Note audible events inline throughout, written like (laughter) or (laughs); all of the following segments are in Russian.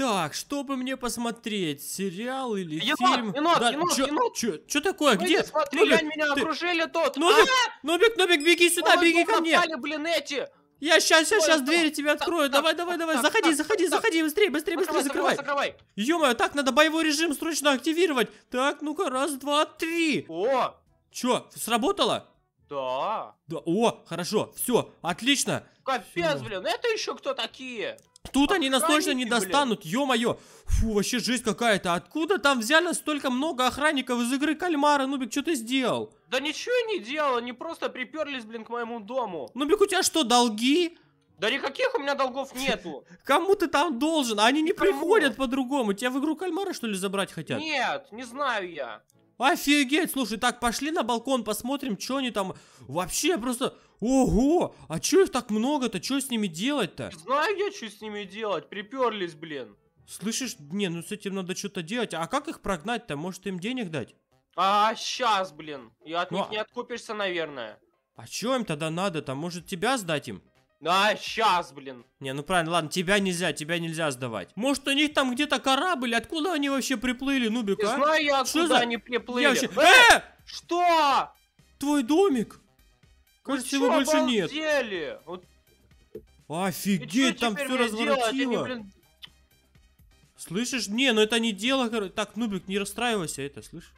Так, чтобы мне посмотреть, сериал или енот, фильм? Енот, да, енот, чё, енот! Чё, чё такое, Выйди, где? смотри, глянь, меня ты... окружили тот. Нобик, а! Нобик, Нобик, беги сюда, Ой, беги ко мне! Напали, блин, эти! Я сейчас, сейчас, сейчас двери тебе открою. Так, давай, так, давай, давай. Так, заходи, заходи, заходи. Быстрее, быстрее, быстрее. Закрывай. закрывай. Ё-моё, так, надо боевой режим срочно активировать. Так, ну-ка, раз, два, три. О! Чё, сработало? Да. Да, о, хорошо, все, отлично. Капец, всё. блин, это еще кто такие? Тут они нас точно не достанут, ё-моё. Фу, вообще жесть какая-то. Откуда там взяли столько много охранников из игры Кальмара? Нубик, что ты сделал? Да ничего я не делал, они просто приперлись, блин, к моему дому. Нубик, у тебя что, долги? Да никаких у меня долгов нету. (laughs) Кому ты там должен? А они не приходят по-другому. Тебя в игру Кальмара, что ли, забрать хотят? Нет, не знаю я. Офигеть, слушай, так, пошли на балкон, посмотрим, что они там. Вообще, просто... Ого, а чё их так много-то? Чё с ними делать-то? знаю я, что с ними делать. Приперлись, блин. Слышишь, не, ну с этим надо что-то делать. А как их прогнать-то? Может им денег дать? А, сейчас, блин. И от ну, них а не откупишься, наверное. А чё им тогда надо-то? Может тебя сдать им? А сейчас, блин. Не, ну правильно, ладно, тебя нельзя, тебя нельзя сдавать. Может, у них там где-то корабль, откуда они вообще приплыли, Нубик, а? Не знаю я, откуда Что за... они приплыли. Я вообще... э! э! Что? Твой домик? Кажется, его больше нет. Офигеть, там все разворотило. Слышишь? Не, ну это не дело, Так, Нубик, не расстраивайся, это, слышишь?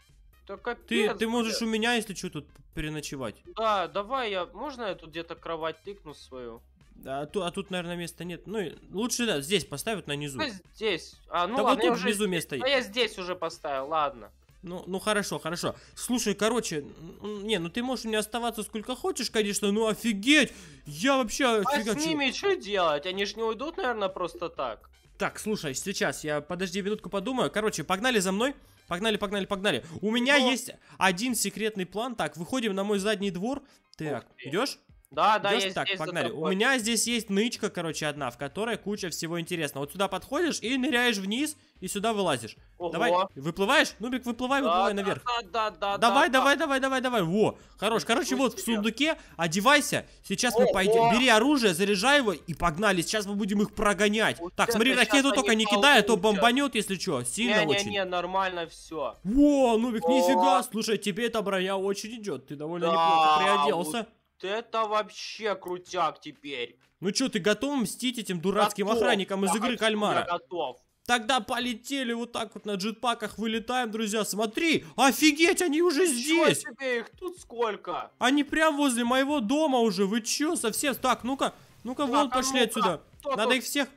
Да капец, ты, ты можешь блин. у меня, если что, тут переночевать. Да, давай я... Можно я тут где-то кровать тыкну свою? А, ту, а тут, наверное, места нет. Ну, лучше да, здесь поставят на низу. здесь. А, ну так ладно, вот тут уже внизу здесь, а есть. Ну, я здесь уже поставил, ладно. Ну, ну хорошо, хорошо. Слушай, короче, не, ну ты можешь у меня оставаться сколько хочешь, конечно, ну офигеть! Я вообще А офигачу. с ними что делать? Они же не уйдут, наверное, просто так. Так, слушай, сейчас я подожди минутку подумаю. Короче, погнали за мной. Погнали, погнали, погнали. У меня Но... есть один секретный план. Так, выходим на мой задний двор. Так, идешь? Да, да, Идешь я так, здесь погнали. У меня здесь есть нычка, короче, одна, в которой куча всего интересного. Вот сюда подходишь и ныряешь вниз, и сюда вылазишь. Ого. Давай, выплываешь? Нубик, выплывай, да, выплывай да, наверх. Да, да, да, давай, да, давай, да. давай, давай, давай. Во, хорош. Короче, вот в сундуке одевайся. Сейчас Ого. мы пойдем. Бери оружие, заряжай его и погнали. Сейчас мы будем их прогонять. Вот так, смотри, ракету только не кидай, а то бомбанет, если что. Сильно не, очень. Не-не-не, нормально все. Во, Нубик, О. нифига. Слушай, тебе эта броня очень идет. Ты довольно да, неплохо приоделся. Вот это вообще крутяк теперь. Ну что, ты готов мстить этим дурацким готов, охранникам из игры Кальмара? Я готов. Тогда полетели вот так вот на джетпаках вылетаем, друзья. Смотри, офигеть, они уже здесь. Чё тебе их тут сколько? Они прям возле моего дома уже. Вы чё, совсем? Так, ну-ка, ну-ка, вон а пошли ну отсюда. Кто Надо тут? их всех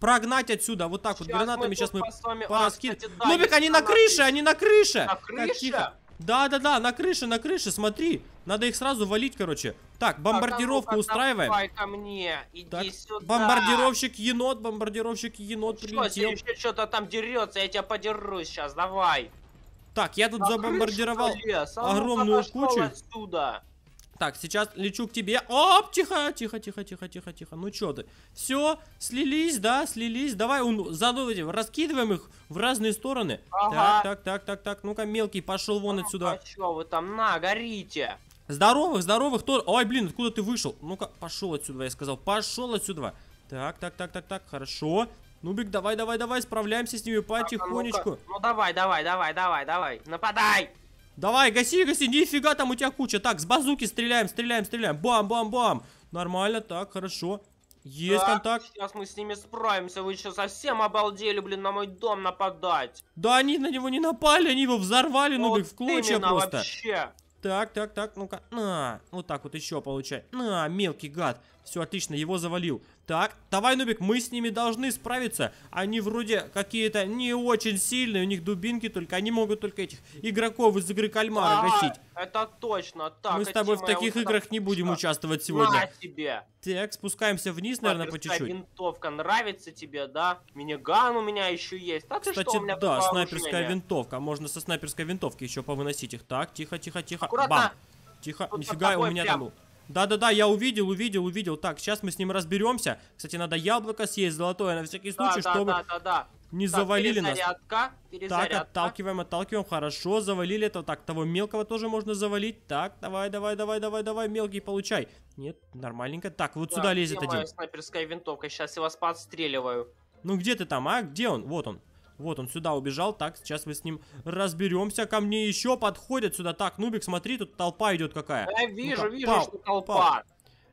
прогнать отсюда. Вот так сейчас вот гранатами сейчас мы, мы пораскинем. Нубик, они на крыше, они на крыше. На крыше? Как, тихо. Да-да-да, на крыше, на крыше, смотри. Надо их сразу валить, короче. Так, а, бомбардировку а устраиваем. ко мне, иди так, сюда. Бомбардировщик енот, бомбардировщик енот что, прилетел. Что, что-то там дерется, я тебя подерусь сейчас, давай. Так, я тут на забомбардировал крышу, а ну, огромную кучу. Отсюда. Так, сейчас лечу к тебе. Оп, тихо, тихо, тихо, тихо, тихо, тихо. Ну что ты? Все, слились, да, слились. Давай он задумайте, ну, раскидываем их в разные стороны. Ага. Так, так, так, так, так. Ну-ка, мелкий, пошел вон а, отсюда. А чё вы там, на, горите. Здоровых, здоровых, то. Ой, блин, откуда ты вышел? Ну-ка, пошел отсюда, я сказал. Пошел отсюда. Так, так, так, так, так, хорошо. Нубик, давай, давай, давай, справляемся с ними а потихонечку. Так, ну, ну давай, давай, давай, давай, давай. Нападай! Давай, гаси, гаси, нифига там у тебя куча. Так, с базуки стреляем, стреляем, стреляем. Бам-бам-бам. Нормально, так, хорошо. Есть да, контакт. Сейчас мы с ними справимся. Вы еще совсем обалдели, блин, на мой дом нападать? Да они на него не напали, они его взорвали, ну, ну вот в клочья просто. Вообще. Так, так, так, ну-ка. На, вот так вот еще получай. На, мелкий гад. Все, отлично, его завалил. Так, давай, Нубик, мы с ними должны справиться. Они вроде какие-то не очень сильные, у них дубинки только, они могут только этих игроков из игры кальмара гасить. Это точно, так. Мы с тобой в таких играх не будем участвовать сегодня. тебе. Так, спускаемся вниз, наверное, по чуть-чуть. винтовка нравится тебе, да? Миниган у меня еще есть. А так, Кстати, да, снайперская винтовка. Можно со снайперской винтовки еще повыносить их. Так, тихо, тихо, тихо. Бам. Тихо, Тут нифига, у меня прям... там... Да-да-да, я увидел, увидел, увидел. Так, сейчас мы с ним разберемся. Кстати, надо яблоко съесть золотое на всякий случай, да, чтобы... Да-да-да не так, завалили перезарядка, нас. Перезарядка. Так, отталкиваем, отталкиваем. Хорошо, завалили это. Так, того мелкого тоже можно завалить. Так, давай, давай, давай, давай, давай, мелкий, получай. Нет, нормальненько. Так, вот да, сюда лезет один. снайперская винтовка, сейчас я вас подстреливаю. Ну где ты там, а? Где он? Вот он. Вот, он сюда убежал. Так, сейчас мы с ним разберемся. Ко мне еще подходят сюда. Так, Нубик, смотри, тут толпа идет какая. Я вижу, ну вижу, пау, что толпа. Пау.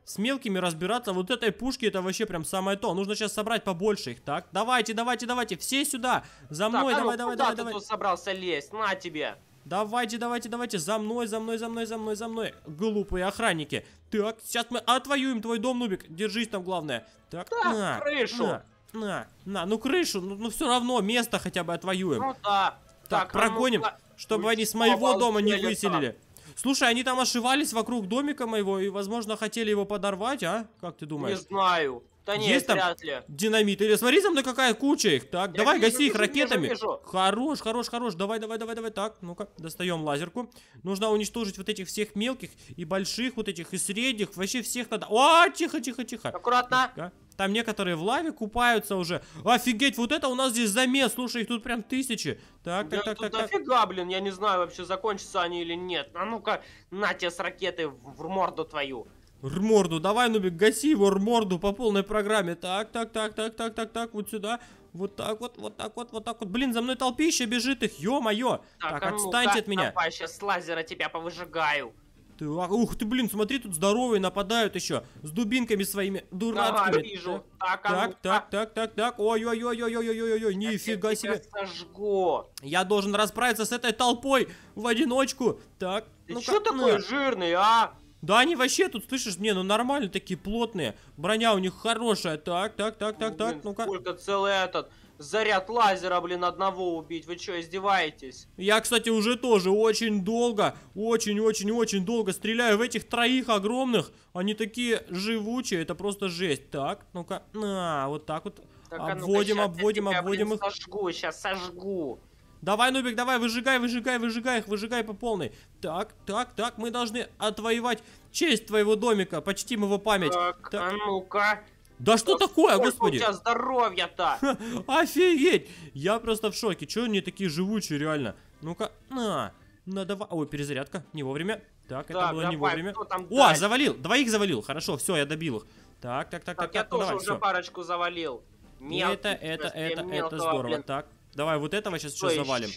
С мелкими разбираться. Вот этой пушки это вообще прям самое то. Нужно сейчас собрать побольше их, так? Давайте, давайте, давайте. Все сюда. За мной, так, давай, а ну, давай, куда давай, ты давай. Тут собрался лезть? На тебе. Давайте, давайте, давайте, за мной, за мной, за мной, за мной, за мной, глупые охранники. Так, сейчас мы отвоюем твой дом, Нубик, держись там, главное. Так, да, на, крышу. На. На, на, ну крышу, ну, ну все равно место хотя бы отвоюем. Ну да. Так, так ну, прогоним, ну, чтобы уйти, ну, они с моего дома не выселили. Слушай, они там ошивались вокруг домика моего и, возможно, хотели его подорвать, а? Как ты думаешь? Не знаю. Да нет, Есть там вряд ли. динамит? Или смотри, за мной какая куча их. Так, Я давай вижу, гаси вижу, их ракетами. Вижу, вижу. Хорош, хорош, хорош. Давай, давай, давай, давай. Так, ну-ка, достаем лазерку. Нужно уничтожить вот этих всех мелких и больших, вот этих и средних. Вообще всех надо. О, тихо, тихо, тихо. Аккуратно. Так, там некоторые в лаве купаются уже. Офигеть, вот это у нас здесь замес. Слушай, их тут прям тысячи. Так, так, так, так. Дофига, блин, я не знаю вообще, закончатся они или нет. А ну-ка, на тебе с ракеты в морду твою. Рморду, давай, Нубик, гаси его Рморду по полной программе. Так, так, так, так, так, так, так, вот сюда. Вот так вот, вот так вот, вот так вот. Блин, за мной толпища бежит их, ё-моё. Так, так а ну от меня. Давай, сейчас лазера тебя повыжигаю ты, а, ух ты, блин, смотри, тут здоровые нападают еще. С дубинками своими дурацкими. Ага, вижу. Так, а так, а ну, так, так, так, так. Ой-ой-ой-ой-ой-ой-ой-ой, нифига себе. Сожгу. Я должен расправиться с этой толпой в одиночку. Так, ты ну что такой жирный, а? Да они вообще тут, слышишь, не, ну нормально такие плотные. Броня у них хорошая. Так, так, так, так, ну, так, ну как. Сколько целый этот заряд лазера, блин, одного убить. Вы что, издеваетесь? Я, кстати, уже тоже очень долго, очень-очень-очень долго стреляю в этих троих огромных. Они такие живучие, это просто жесть. Так, ну-ка, на, вот так вот. Так, а обводим, а ну обводим, я обводим тебя, блин, их. Сожгу, сейчас сожгу. Давай, Нубик, давай, выжигай, выжигай, выжигай их, выжигай по полной. Так, так, так, мы должны отвоевать честь твоего домика, почтим его память. Так, так. а ну-ка. Да что, что такое, господи? у тебя здоровья-то? (laughs) Офигеть! Я просто в шоке. Чего они такие живучие, реально? Ну-ка, на, на, давай. Ой, перезарядка, не вовремя. Так, так это было давай, не вовремя. О, дальше? завалил, двоих завалил. Хорошо, все, я добил их. Так, так, так, так. так я так, ну тоже давай, уже все. парочку завалил. Мелкий, это, это, это, это здорово. Блин. Так, Давай вот этого сейчас что еще завалим.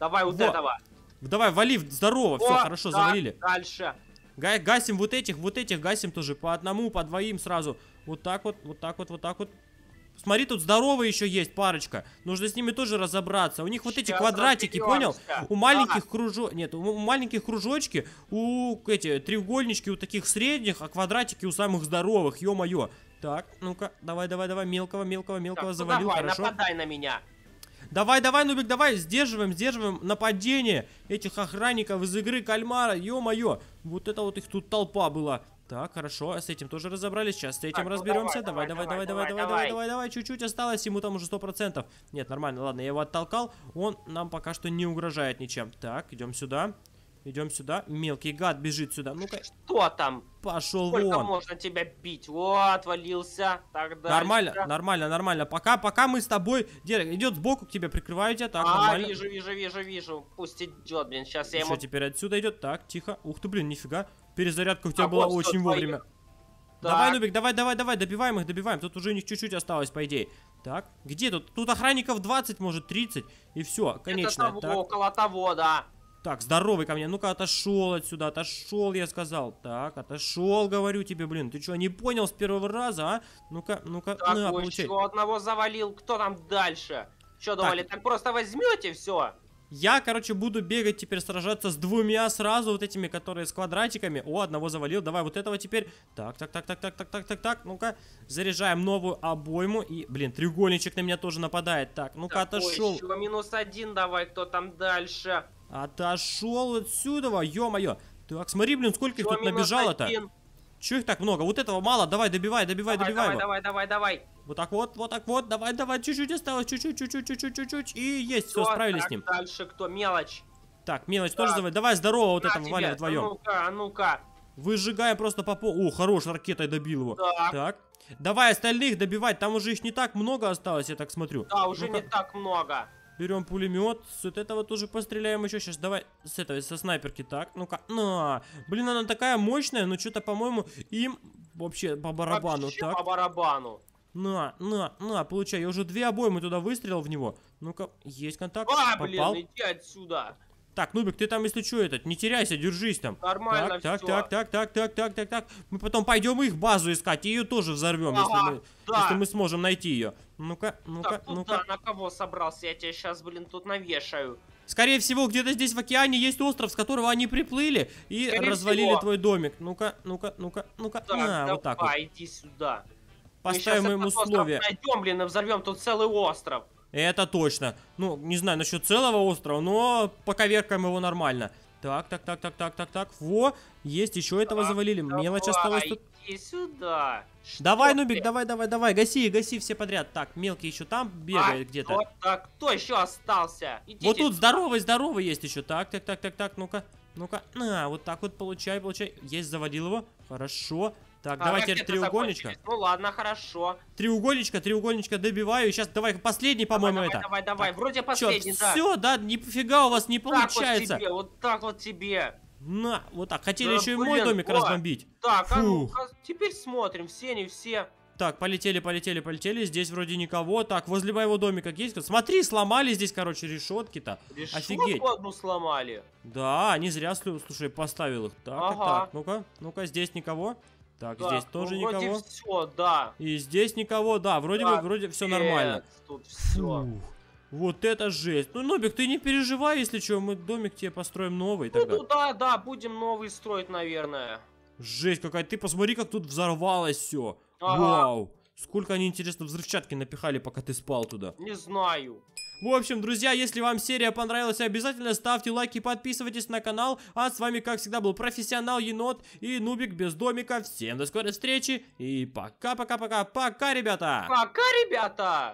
Давай вот этого. Давай, вали, здорово, все, хорошо, завалили. Дальше. гасим вот этих, вот этих гасим тоже. По одному, по двоим сразу. Вот так вот, вот так вот, вот так вот. Смотри, тут здоровые еще есть парочка. Нужно с ними тоже разобраться. У них вот Сейчас эти квадратики, понял? У маленьких а. кружо... Нет, у маленьких кружочки, у эти треугольнички у таких средних, а квадратики у самых здоровых, ё-моё. Так, ну-ка, давай, давай, давай, мелкого, мелкого, мелкого ну завалил, ну давай, хорошо. нападай на меня. Давай, давай, Нубик, давай. Сдерживаем, сдерживаем нападение этих охранников из игры кальмара. Ё-моё. Вот это вот их тут толпа была. Так, хорошо, с этим тоже разобрались. Сейчас с этим ну разберемся. Ну, давай, давай, давай, давай, давай, давай, давай, давай. Чуть-чуть осталось, ему там уже сто процентов. Нет, нормально, ладно, я его оттолкал. Он нам пока что не угрожает ничем. Так, идем сюда. Идем сюда. Мелкий гад бежит сюда. Ну-ка. Что там? Пошел Сколько вон. можно тебя бить? О, отвалился. Так Нормально, нормально, нормально. Пока, пока мы с тобой... Дерек идет сбоку к тебе, прикрываю тебя. Так, а, нормально. вижу, вижу, вижу, вижу. Пусть идет, блин. Сейчас Еще я ему... теперь отсюда идет. Так, тихо. Ух ты, блин, нифига. Перезарядка у тебя а была вот очень вовремя. Твои... Давай, Нубик, давай, давай, давай, добиваем их, добиваем. Тут уже у них чуть-чуть осталось, по идее. Так, где тут? Тут охранников 20, может, 30. И все, конечно. Это около того, да. Так, здоровый ко мне. Ну-ка, отошел отсюда. Отошел, я сказал. Так, отошел, говорю тебе, блин. Ты что, не понял с первого раза, а? Ну-ка, ну-ка, на, получай. еще одного завалил. Кто там дальше? Че давали? так, так просто возьмете все? Я, короче, буду бегать теперь сражаться с двумя сразу, вот этими, которые с квадратиками. О, одного завалил, давай вот этого теперь. Так, так, так, так, так, так, так, так, так. Ну-ка, заряжаем новую обойму. И, блин, треугольничек на меня тоже нападает. Так, ну-ка, отошел. Еще минус один, давай, кто там дальше? Отошел отсюда, ё-моё. Так, смотри, блин, сколько Всё, их тут набежало-то. Че их так много? Вот этого мало. Давай, добивай, добивай, давай, добивай. Давай, его. давай, давай, давай. Вот так вот, вот так вот, давай, давай, чуть-чуть осталось, чуть-чуть, чуть-чуть, чуть-чуть, чуть-чуть, и есть, все, справились с ним. Дальше кто, мелочь? Так, мелочь так. тоже давай, давай, здорово, вот этого валя вдвоем. А ну-ка, а ну-ка. Выжигаем просто по полу. О, хорош, ракетой добил его. Да. Так. Давай остальных добивать, там уже их не так много осталось, я так смотрю. Да, уже ну не так много. Берем пулемет. С вот этого тоже постреляем еще. Сейчас давай с этого, со снайперки. Так, ну-ка. На. Блин, она такая мощная, но что-то, по-моему, им вообще по барабану. Вообще так. по барабану. На, на, на, получай. Я уже две обоймы туда выстрелил в него. Ну-ка, есть контакт. А, Попал. блин, иди отсюда. Так, Нубик, ты там, если что, этот, не теряйся, держись там. Нормально так, все. Так, так, так, так, так, так, так, Мы потом пойдем их базу искать и ее тоже взорвем, ага, если, мы, да. если мы сможем найти ее. Ну-ка, ну-ка, ну-ка. на кого собрался? Я тебя сейчас, блин, тут навешаю. Скорее всего, где-то здесь в океане есть остров, с которого они приплыли и Скорее развалили всего. твой домик. Ну-ка, ну-ка, ну-ка, ну-ка. Так, а, давай, вот так вот. иди сюда. Поставим им условия. Найдем, блин, и взорвем тут целый остров. Это точно. Ну, не знаю насчет целого острова, но пока веркаем его нормально. Так, так, так, так, так, так, так. Во, есть, еще этого завалили. Мелочь осталась тут. Иди сюда. давай, Нубик, давай, давай, давай. Гаси, гаси все подряд. Так, мелкий еще там бегает а, где-то. Вот так, кто еще остался? вот тут здоровый, здоровый есть еще. Так, так, так, так, так, ну-ка. Ну-ка, на, вот так вот получай, получай. Есть, заводил его. Хорошо. Так, а давай теперь треугольничка. Ну ладно, хорошо. Треугольничка, треугольничка добиваю. Сейчас давай последний, по-моему, это. Давай, давай, так, вроде последний, чёрт, да. Все, да, нифига у вас не получается. Так вот тебе, вот так вот тебе. На, вот так. Хотели да, еще и мой домик о, разбомбить. Так, а ну теперь смотрим, все, не все. Так, полетели, полетели, полетели. Здесь вроде никого. Так, возле моего домика есть. Смотри, сломали здесь, короче, решетки-то. Решетку Офигеть. одну сломали. Да, не зря, слушай, поставил их. Так, ага. так. Ну-ка, ну-ка, здесь никого. Так, да, здесь тоже вроде никого. все, да. И здесь никого, да, вроде да, бы, вроде все нормально. Тут все. Фух. Вот это жесть. Ну, Нобик, ты не переживай, если что, мы домик тебе построим новый ну, тогда. Ну, да, да, будем новый строить, наверное. Жесть какая, ты посмотри, как тут взорвалось все. Ага. Вау. Сколько они, интересно, взрывчатки напихали, пока ты спал туда? Не знаю. В общем, друзья, если вам серия понравилась, обязательно ставьте лайки, подписывайтесь на канал. А с вами, как всегда, был профессионал Енот и Нубик без домика. Всем до скорой встречи и пока-пока-пока. Пока, ребята! Пока, ребята!